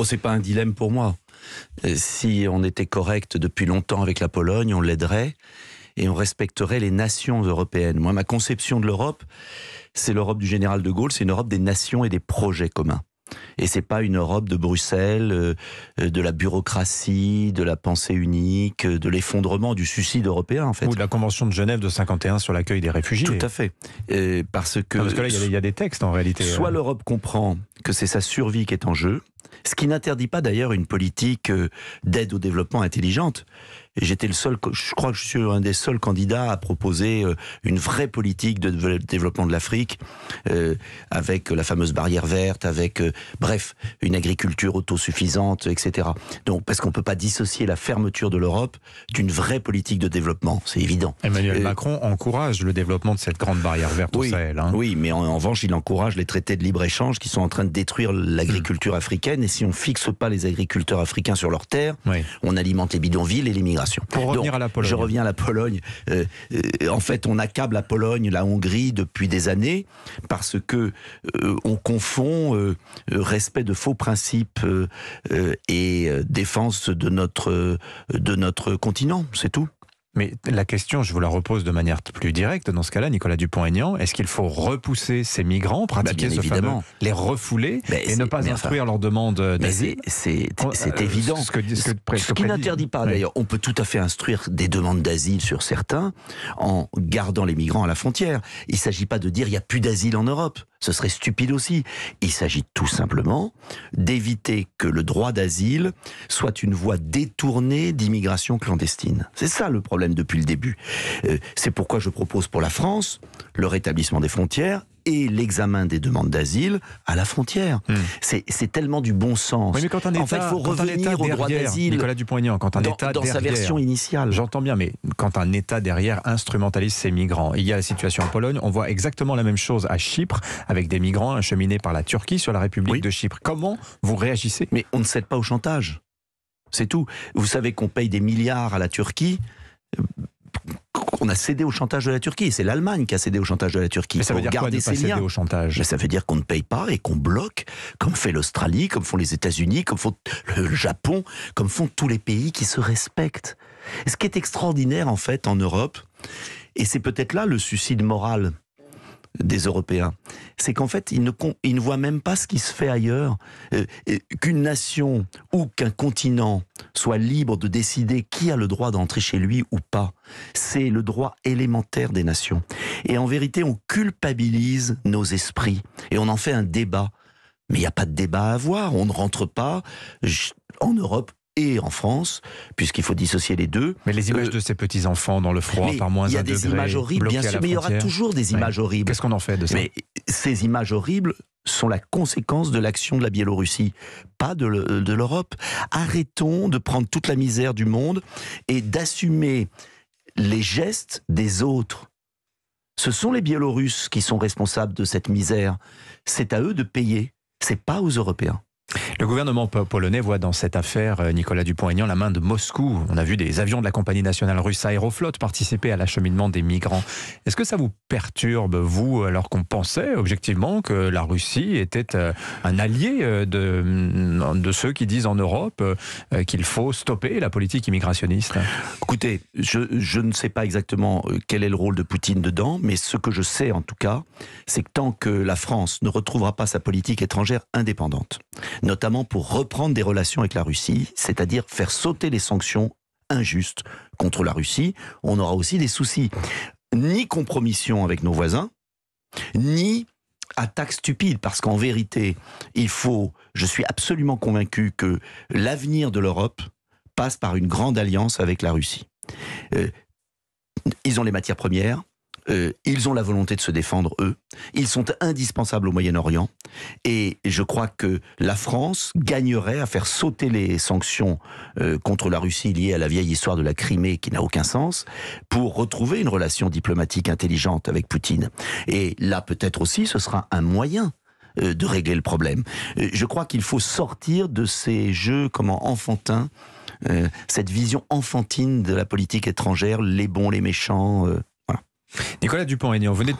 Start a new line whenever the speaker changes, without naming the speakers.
Oh, c'est pas un dilemme pour moi. Euh, si on était correct depuis longtemps avec la Pologne, on l'aiderait et on respecterait les nations européennes. Moi, ma conception de l'Europe, c'est l'Europe du général de Gaulle, c'est une Europe des nations et des projets communs. Et c'est pas une Europe de Bruxelles, euh, de la bureaucratie, de la pensée unique, de l'effondrement, du suicide européen en fait. Ou de la Convention de Genève de 51 sur l'accueil des réfugiés. Tout à fait. Euh, parce que, là, il y, a des textes en réalité. Soit l'Europe comprend que c'est sa survie qui est en jeu, ce qui n'interdit pas d'ailleurs une politique euh, d'aide au développement intelligente j'étais le seul, je crois que je suis un des seuls candidats à proposer euh, une vraie politique de développement de l'Afrique, euh, avec euh, la fameuse barrière verte, avec, bref, une agriculture autosuffisante, etc. Donc, parce qu'on ne peut pas dissocier la fermeture de l'Europe d'une vraie politique de développement, c'est évident. Emmanuel Macron encourage le développement de cette grande barrière verte oui, au Sahel. Hein. Oui, mais en, revanche, il encourage les traités de libre-échange qui sont en train de détruire l'agriculture africaine. Et si on fixe pas les agriculteurs africains sur leurs terres, on alimente les bidonvilles et les migrants. Pour revenir à la Pologne. Je reviens à la Pologne. Euh, euh, en fait, on accable la Pologne, la Hongrie depuis des années parce que euh, on confond respect de faux principes et défense de notre, de notre continent. C'est tout.
Mais la question, je vous la repose de manière plus directe, dans ce cas-là, Nicolas Dupont-Aignan, est-ce qu'il faut repousser ces migrants, bah, pratiquer ce évidemment. les refouler bah, et ne pas instruire leurs demandes demande d'asile
C'est euh, évident. Ce, ce, qui n'interdit pas, d'ailleurs, on peut tout à fait instruire des demandes d'asile sur certains en gardant les migrants à la frontière. Il ne s'agit pas de dire il n'y a plus d'asile en Europe ce serait stupide aussi. Il s'agit tout simplement d'éviter que le droit d'asile soit une voie détournée d'immigration clandestine. C'est ça le problème depuis le début. Euh, c'est pourquoi je propose pour la France le rétablissement des frontières et l'examen des demandes d'asile à la frontière. Hmm. C'est tellement du bon sens. mais quand un État, en fait, il faut revenir au droit d'asile. Nicolas dupont quand un État dans sa version
initiale. J'entends bien, mais quand un État derrière instrumentalise ses migrants, il y a la situation en Pologne. On voit exactement la même chose
à Chypre avec des migrants acheminés par la Turquie sur la République de Chypre. Comment vous réagissez Mais on ne cède pas au chantage. C'est tout. Vous savez qu'on paye des milliards à la Turquie euh, on a cédé au chantage de la Turquie. c'est l'Allemagne qui a cédé au chantage de la Turquie. ça veut dire quoi, au chantage Ça veut dire qu'on ne paye pas et qu'on bloque, comme fait l'Australie, comme font les États-Unis, comme font le Japon, comme font tous les pays qui se respectent. ce qui est extraordinaire, en fait, en Europe, et c'est peut-être là le suicide moral des Européens, c'est qu'en fait, ils ne, voient même pas ce qui se fait ailleurs. Euh, qu'une nation ou qu'un continent soit libre de décider qui a le droit d'entrer chez lui ou pas, c'est le droit élémentaire des nations. Et en vérité, on culpabilise nos esprits et on en fait un débat. Mais il n'y a pas de débat à avoir, on ne rentre pas en Europe en France, puisqu'il faut dissocier les deux. Mais les images euh, de ces petits enfants dans le froid par moins un degré. Il y a des images horribles, bien sûr, mais il y aura toujours des images horribles. Qu'est-ce qu'on en fait de ça Mais ces images horribles sont la conséquence de l'action de la Biélorussie, pas de l'Europe. Arrêtons de prendre toute la misère du monde et d'assumer les gestes des autres. Ce sont les Biélorusses qui sont responsables de cette misère. C'est à eux de payer. C'est pas aux Européens. Le gouvernement
polonais voit dans cette affaire euh, Nicolas Dupont-Aignan la main de Moscou. On a vu des avions de la compagnie nationale russe Aeroflot participer à l'acheminement des migrants. Est-ce que ça vous perturbe, vous, alors qu'on pensait objectivement que la Russie était euh, un allié euh, mm, de,
ceux qui disent en Europe qu'il faut stopper la politique immigrationniste Écoutez, je ne sais pas exactement quel est le rôle de Poutine dedans, mais ce que je sais en tout cas, c'est que tant que la France ne retrouvera pas sa politique étrangère indépendante, notamment pour reprendre des relations avec la Russie, c'est-à-dire faire sauter les sanctions injustes contre la Russie. On aura aussi des soucis. Ni compromission avec nos voisins, ni attaque stupide, parce qu'en vérité, il faut, je suis absolument convaincu que l'avenir de l'Europe passe par une grande alliance avec la Russie. Euh, ils ont les matières premières, euh, ils ont la volonté de se défendre, eux. Ils sont indispensables au Moyen-Orient. Et je crois que la France gagnerait à faire sauter les sanctions euh, contre la Russie liées à la vieille histoire de la Crimée qui n'a aucun sens, pour retrouver une relation diplomatique intelligente avec Poutine. Et là, peut-être aussi, ce sera un moyen euh, de régler le problème. Je crois qu'il faut sortir de ces jeux comment enfantins, cette vision enfantine de la politique étrangère, les bons, les méchants.
Nicolas Dupont-Aignan,
venez de